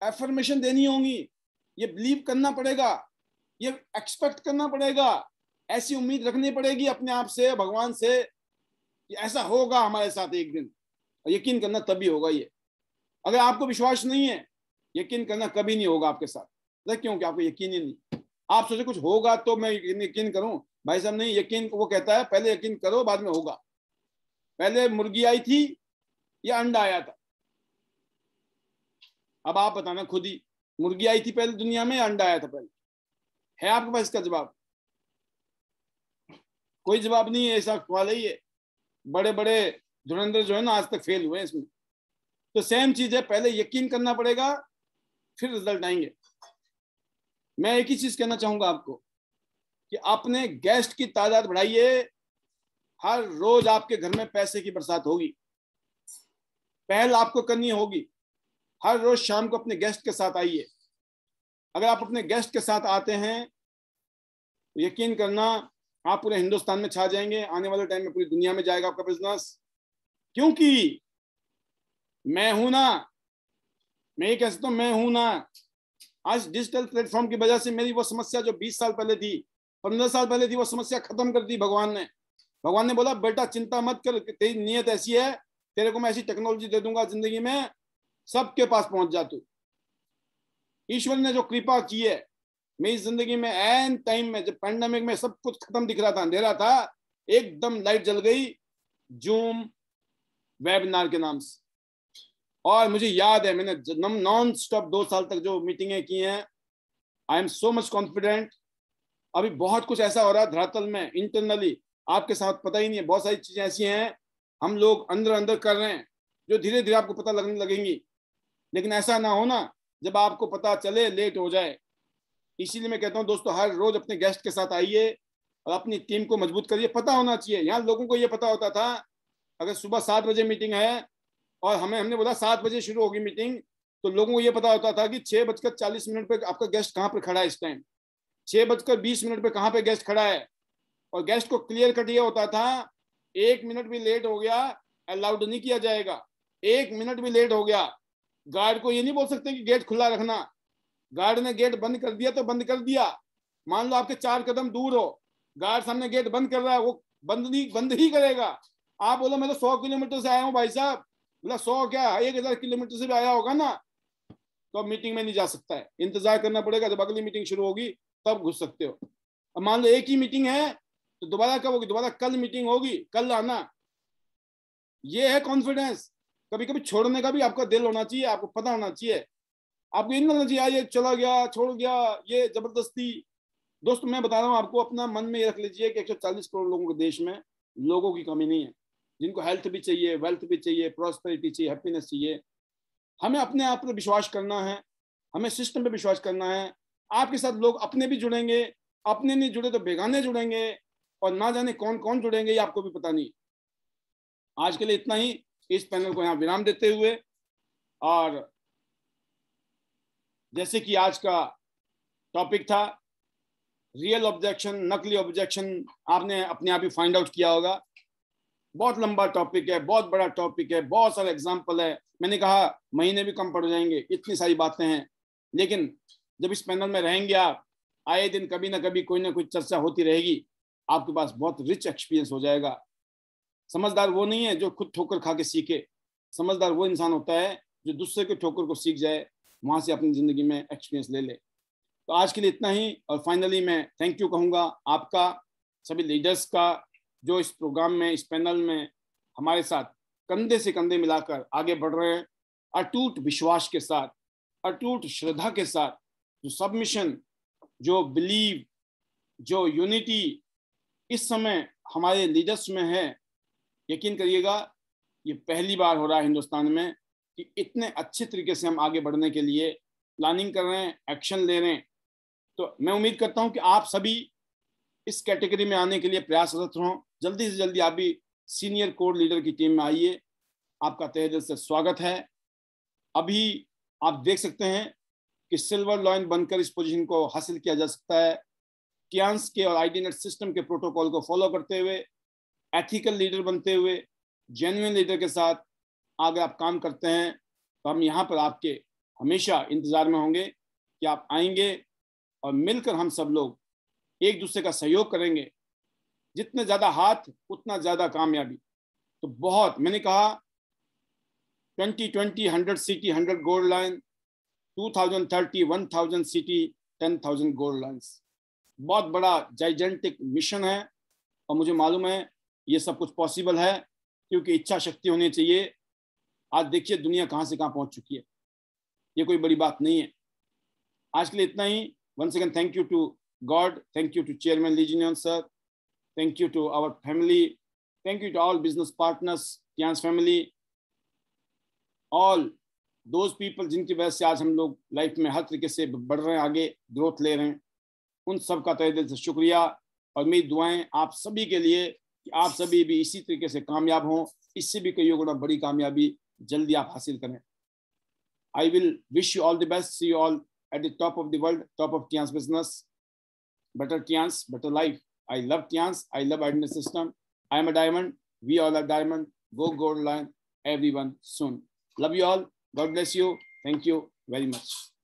एफर्मेशन देनी होगी ये बिलीव करना पड़ेगा ये एक्सपेक्ट करना पड़ेगा ऐसी उम्मीद रखनी पड़ेगी अपने आप से भगवान से कि ऐसा होगा हमारे साथ एक दिन और यकीन करना तभी होगा ये अगर आपको विश्वास नहीं है यकीन करना कभी नहीं होगा आपके साथ क्या आपको यकीन ही नहीं आप सोचे कुछ होगा तो मैं यकीन करूं भाई साहब नहीं यकीन वो कहता है पहले यकीन करो बाद में होगा पहले मुर्गी आई थी या अंडा आया था अब आप बताना खुद ही मुर्गी आई थी पहले दुनिया में या अंडा आया था पहले है आपके पास इसका जवाब कोई जवाब नहीं है ऐसा सवाल ही है बड़े बड़े धुरंधर जो है ना आज तक फेल हुए हैं इसमें तो सेम चीज है पहले यकीन करना पड़ेगा फिर रिजल्ट आएंगे मैं एक ही चीज कहना चाहूंगा आपको कि आपने गेस्ट की तादाद बढ़ाइए हर रोज आपके घर में पैसे की बरसात होगी पहल आपको करनी होगी हर रोज शाम को अपने गेस्ट के साथ आइए अगर आप अपने गेस्ट के साथ आते हैं तो यकीन करना आप पूरे हिंदुस्तान में छा जाएंगे आने वाले टाइम में पूरी दुनिया में जाएगा आपका बिजनेस क्योंकि मैं हूं ना मैं ये कह सकता हूं मैं हूं ना आज डिजिटल प्लेटफॉर्म की वजह से मेरी वो समस्या जो बीस साल पहले थी पंद्रह साल पहले थी वो समस्या खत्म कर दी भगवान ने भगवान ने बोला बेटा चिंता मत कर तेरी नीयत ऐसी है तेरे को मैं ऐसी टेक्नोलॉजी दे दूंगा जिंदगी में सबके पास पहुंच जा तू ईश्वर ने जो कृपा की है मेरी जिंदगी में एन टाइम में जब पैंडमिक में सब कुछ खत्म दिख रहा था अंधेरा था एकदम लाइट जल गई जूम वेबिनार के नाम से और मुझे याद है मैंने नॉन स्टॉप दो साल तक जो मीटिंगें की हैं I am so much confident अभी बहुत कुछ ऐसा हो रहा है धरातल में इंटरनली आपके साथ पता ही नहीं है बहुत सारी चीजें ऐसी हैं हम लोग अंदर अंदर कर रहे हैं जो धीरे धीरे आपको पता लगने लगेंगी लेकिन ऐसा ना हो ना जब आपको पता चले लेट हो जाए इसीलिए मैं कहता हूँ दोस्तों हर रोज अपने गेस्ट के साथ आइए और अपनी टीम को मजबूत करिए पता होना चाहिए यहाँ लोगों को ये पता होता था अगर सुबह सात बजे मीटिंग है और हमें हमने बोला सात बजे शुरू होगी मीटिंग तो लोगों को ये पता होता था कि छः बजकर चालीस मिनट पर आपका गेस्ट कहाँ पर खड़ा है इस टाइम छः बजकर बीस मिनट पर कहाँ पर गेस्ट खड़ा है और गेस्ट को क्लियर कट यह होता था एक मिनट भी लेट हो गया अलाउड नहीं किया जाएगा एक मिनट भी लेट हो गया गार्ड को ये नहीं बोल सकते कि गेट खुला रखना गार्ड ने गेट बंद कर दिया तो बंद कर दिया मान लो आपके चार कदम दूर हो गार्ड सामने गेट बंद कर रहा है वो बंद नहीं बंद ही करेगा आप बोलो मैं तो सौ किलोमीटर से आया हूँ भाई साहब बोला सौ क्या एक हजार किलोमीटर से भी आया होगा ना तो अब मीटिंग में नहीं जा सकता है इंतजार करना पड़ेगा जब अगली मीटिंग शुरू होगी तब घुस सकते हो अब मान लो एक ही मीटिंग है तो दोबारा कब होगी दोबारा कल मीटिंग होगी कल आना ये है कॉन्फिडेंस कभी कभी छोड़ने का भी आपका दिल होना चाहिए आपको पता होना चाहिए आपको इन होना चाहिए ये चला गया छोड़ गया ये जबरदस्ती दोस्तों मैं बता रहा हूँ आपको अपना मन में ये रख लीजिए कि 140 करोड़ लोगों के देश में लोगों की कमी नहीं है जिनको हेल्थ भी चाहिए वेल्थ भी चाहिए प्रॉस्पेरिटी चाहिए हैप्पीनेस चाहिए हमें अपने आप पर विश्वास करना है हमें सिस्टम पर विश्वास करना है आपके साथ लोग अपने भी जुड़ेंगे अपने नहीं जुड़े तो बेगाने जुड़ेंगे और ना जाने कौन कौन जुड़ेंगे ये आपको भी पता नहीं आज के लिए इतना ही इस पैनल को यहाँ विराम देते हुए और जैसे कि आज का टॉपिक था रियल ऑब्जेक्शन नकली ऑब्जेक्शन आपने अपने आप ही फाइंड आउट किया होगा बहुत लंबा टॉपिक है बहुत बड़ा टॉपिक है बहुत सारे एग्जाम्पल है मैंने कहा महीने भी कम पड़ जाएंगे इतनी सारी बातें हैं लेकिन जब इस पैनल में रहेंगे आप आए दिन कभी ना कभी कोई ना कोई चर्चा होती रहेगी आपके पास बहुत रिच एक्सपीरियंस हो जाएगा समझदार वो नहीं है जो खुद ठोकर खा के सीखे समझदार वो इंसान होता है जो दूसरे के ठोकर को सीख जाए वहाँ से अपनी ज़िंदगी में एक्सपीरियंस ले ले तो आज के लिए इतना ही और फाइनली मैं थैंक यू कहूँगा आपका सभी लीडर्स का जो इस प्रोग्राम में इस पैनल में हमारे साथ कंधे से कंधे मिलाकर आगे बढ़ रहे हैं अटूट विश्वास के साथ अटूट श्रद्धा के साथ जो सबमिशन जो बिलीव जो यूनिटी इस समय हमारे लीडर्स में है यकीन करिएगा ये पहली बार हो रहा है हिंदुस्तान में कि इतने अच्छे तरीके से हम आगे बढ़ने के लिए प्लानिंग कर रहे हैं एक्शन ले रहे हैं तो मैं उम्मीद करता हूं कि आप सभी इस कैटेगरी में आने के लिए प्रयासरत हों जल्दी से जल्दी आप भी सीनियर कोर लीडर की टीम में आइए आपका तहे दिल से स्वागत है अभी आप देख सकते हैं कि सिल्वर लॉइन बनकर इस पोजीशन को हासिल किया जा सकता है टियांस के और आईडीनेट सिस्टम के प्रोटोकॉल को फॉलो करते हुए एथिकल लीडर बनते हुए जेन्युन लीडर के साथ अगर आप काम करते हैं तो हम यहाँ पर आपके हमेशा इंतज़ार में होंगे कि आप आएंगे और मिलकर हम सब लोग एक दूसरे का सहयोग करेंगे जितने ज्यादा हाथ उतना ज्यादा कामयाबी तो बहुत मैंने कहा twenty twenty hundred city hundred gold line two thousand thirty one thousand city ten thousand gold line बहुत बड़ा जाइजेंटिक मिशन है और मुझे मालूम है ये सब कुछ पॉसिबल है क्योंकि इच्छा शक्ति होनी चाहिए आज देखिए दुनिया कहाँ से कहाँ पहुँच चुकी है ये कोई बड़ी बात नहीं है आज के लिए इतना ही one second thank you to God thank you to chairman Li Jinyuan sir Thank you to our family. Thank you to all business partners, Tian's family, all those people जिनकी वजह से आज हम लोग लाइफ में हर तरीके से बढ़ रहे हैं आगे ग्रोथ ले रहे हैं उन सब का तय दिल से शुक्रिया और मेरी दुआएं आप सभी के लिए कि आप सभी भी इसी तरीके से कामयाब हों इससे भी कई गुना बड़ी कामयाबी जल्दी आप हासिल करें I will wish you all the best see you all at the top of the world top of Tiens business better chance, better life. I love Tians. I love Adina system. I'm a diamond. We all are diamond. Go gold line. Everyone soon. Love you all. God bless you. Thank you very much.